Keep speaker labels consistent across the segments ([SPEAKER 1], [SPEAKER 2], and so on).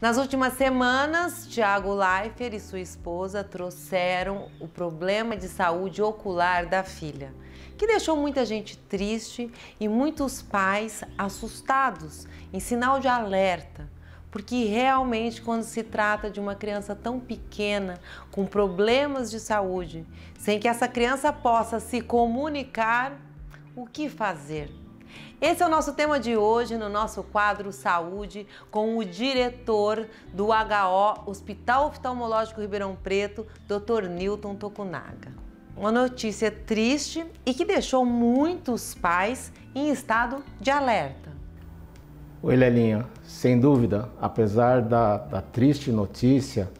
[SPEAKER 1] Nas últimas semanas, Tiago Leifert e sua esposa trouxeram o problema de saúde ocular da filha, que deixou muita gente triste e muitos pais assustados, em sinal de alerta porque realmente quando se trata de uma criança tão pequena, com problemas de saúde, sem que essa criança possa se comunicar, o que fazer? Esse é o nosso tema de hoje no nosso quadro Saúde com o diretor do HO Hospital Oftalmológico Ribeirão Preto, Dr. Newton Tokunaga. Uma notícia triste e que deixou muitos pais em estado de alerta.
[SPEAKER 2] Oi, Lelinha. Sem dúvida, apesar da, da triste notícia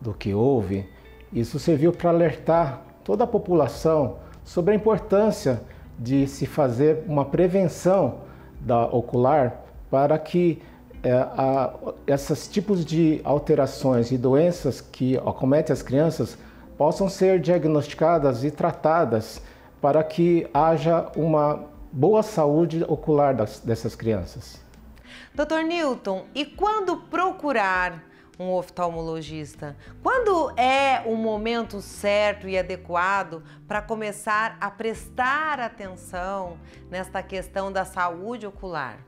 [SPEAKER 2] do que houve, isso serviu para alertar toda a população sobre a importância de se fazer uma prevenção da ocular para que é, a, esses tipos de alterações e doenças que acometem as crianças possam ser diagnosticadas e tratadas para que haja uma boa saúde ocular das, dessas crianças.
[SPEAKER 1] Dr. Newton, e quando procurar um oftalmologista? Quando é o momento certo e adequado para começar a prestar atenção nesta questão da saúde ocular?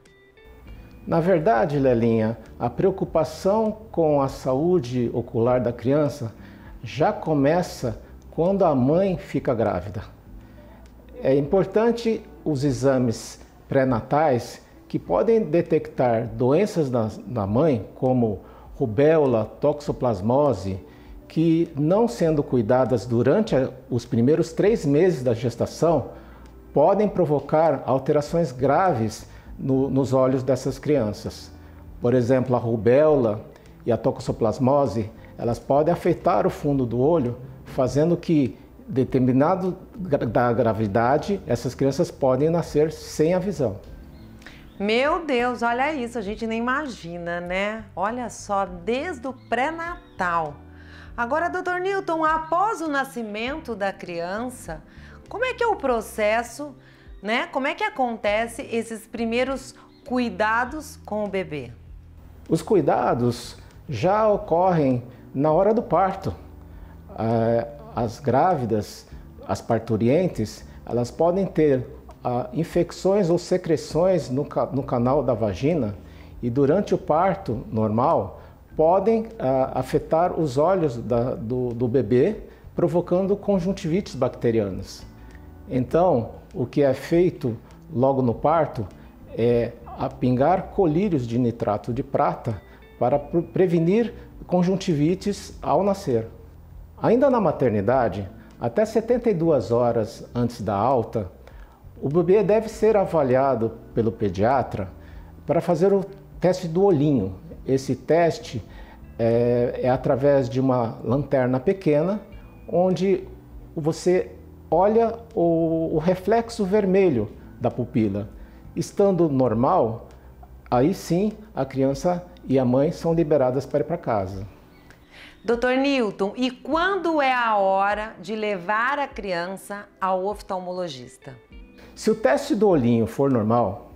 [SPEAKER 2] Na verdade, Lelinha, a preocupação com a saúde ocular da criança já começa quando a mãe fica grávida. É importante os exames pré-natais que podem detectar doenças na, na mãe, como rubéola, toxoplasmose, que não sendo cuidadas durante os primeiros três meses da gestação, podem provocar alterações graves no, nos olhos dessas crianças. Por exemplo, a rubéola e a toxoplasmose, elas podem afetar o fundo do olho, fazendo que determinado da gravidade, essas crianças podem nascer sem a visão.
[SPEAKER 1] Meu Deus, olha isso, a gente nem imagina, né? Olha só, desde o pré-natal. Agora, doutor Newton, após o nascimento da criança, como é que é o processo, né? Como é que acontece esses primeiros cuidados com o bebê?
[SPEAKER 2] Os cuidados já ocorrem na hora do parto. Eh, as grávidas, as parturientes, elas podem ter ah, infecções ou secreções no, no, canal da vagina e durante o parto normal podem ah, afetar os olhos da, do, do bebê, provocando conjuntivites bacterianas. Então, o que é feito logo no parto é pingar colírios de nitrato de prata para prevenir conjuntivites ao nascer. Ainda na maternidade, até 72 horas antes da alta, o bebê deve ser avaliado pelo pediatra para fazer o teste do olhinho. Esse teste é, é através de uma lanterna pequena, onde você olha o, o reflexo vermelho da pupila. Estando normal, aí sim a criança e a mãe são liberadas para ir para casa.
[SPEAKER 1] Doutor Newton, e quando é a hora de levar a criança ao oftalmologista?
[SPEAKER 2] Se o teste do olhinho for normal,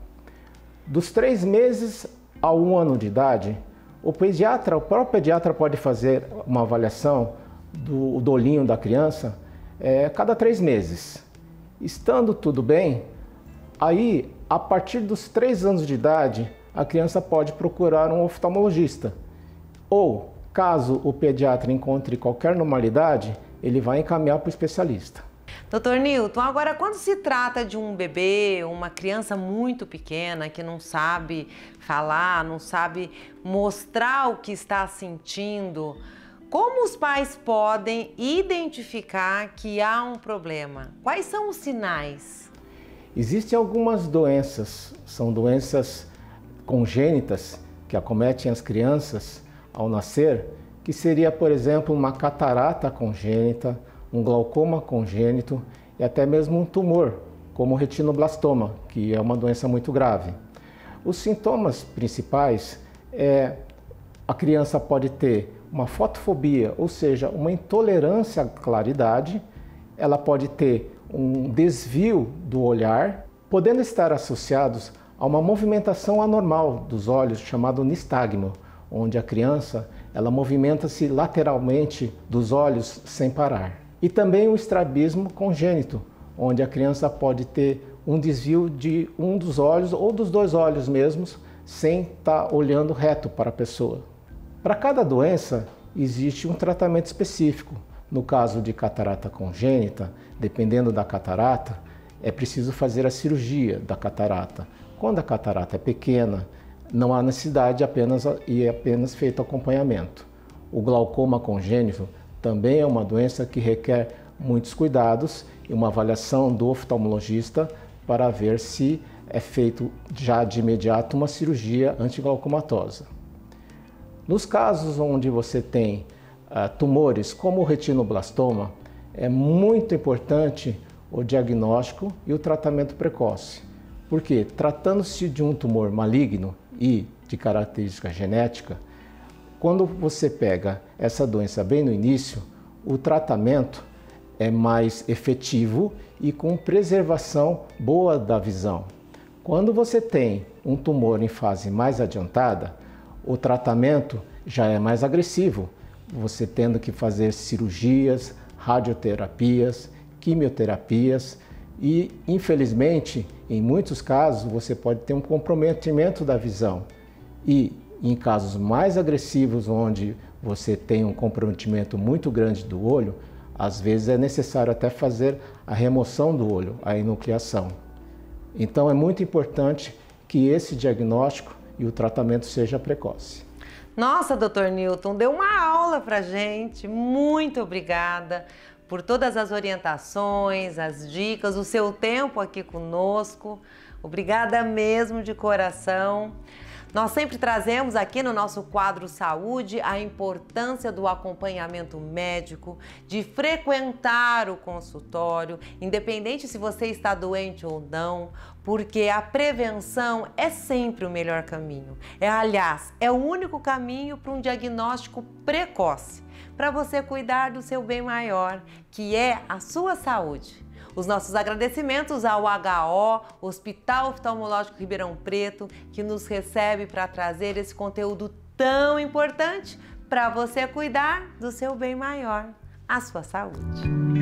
[SPEAKER 2] dos três meses a um ano de idade, o pediatra, o próprio pediatra pode fazer uma avaliação do, do olhinho da criança é, cada três meses. Estando tudo bem, aí a partir dos três anos de idade a criança pode procurar um oftalmologista. Ou, caso o pediatra encontre qualquer normalidade, ele vai encaminhar para o especialista.
[SPEAKER 1] Doutor Newton, agora quando se trata de um bebê, uma criança muito pequena que não sabe falar, não sabe mostrar o que está sentindo, como os pais podem identificar que há um problema? Quais são os sinais?
[SPEAKER 2] Existem algumas doenças, são doenças congênitas que acometem as crianças ao nascer, que seria, por exemplo, uma catarata congênita, um glaucoma congênito e até mesmo um tumor, como o retinoblastoma, que é uma doença muito grave. Os sintomas principais é a criança pode ter uma fotofobia, ou seja, uma intolerância à claridade, ela pode ter um desvio do olhar, podendo estar associados a uma movimentação anormal dos olhos, chamado nistagmo, onde a criança ela movimenta-se lateralmente dos olhos sem parar. E também o estrabismo congênito, onde a criança pode ter um desvio de um dos olhos ou dos dois olhos mesmos, sem estar tá olhando reto para a pessoa. Para cada doença, existe um tratamento específico. No caso de catarata congênita, dependendo da catarata, é preciso fazer a cirurgia da catarata. Quando a catarata é pequena, não há necessidade apenas e é apenas feito acompanhamento. O glaucoma congênito também é uma doença que requer muitos cuidados e uma avaliação do oftalmologista para ver se é feito já de imediato uma cirurgia antiglaucomatosa. Nos casos onde você tem uh, tumores, como o retinoblastoma, é muito importante o diagnóstico e o tratamento precoce. Porque tratando-se de um tumor maligno e de característica genética, quando você pega essa doença bem no início, o tratamento é mais efetivo e com preservação boa da visão. Quando você tem um tumor em fase mais adiantada, o tratamento já é mais agressivo, você tendo que fazer cirurgias, radioterapias, quimioterapias e, infelizmente, em muitos casos, você pode ter um comprometimento da visão. E em casos mais agressivos, onde você tem um comprometimento muito grande do olho, às vezes é necessário até fazer a remoção do olho, a enucleação. Então é muito importante que esse diagnóstico e o tratamento seja precoce.
[SPEAKER 1] Nossa, doutor Newton, deu uma aula pra gente. Muito obrigada por todas as orientações, as dicas, o seu tempo aqui conosco. Obrigada mesmo de coração. Nós sempre trazemos aqui no nosso quadro Saúde a importância do acompanhamento médico, de frequentar o consultório, independente se você está doente ou não, porque a prevenção é sempre o melhor caminho. É, aliás, é o único caminho para um diagnóstico precoce, para você cuidar do seu bem maior, que é a sua saúde. Os nossos agradecimentos ao HO, Hospital Oftalmológico Ribeirão Preto, que nos recebe para trazer esse conteúdo tão importante para você cuidar do seu bem maior, a sua saúde.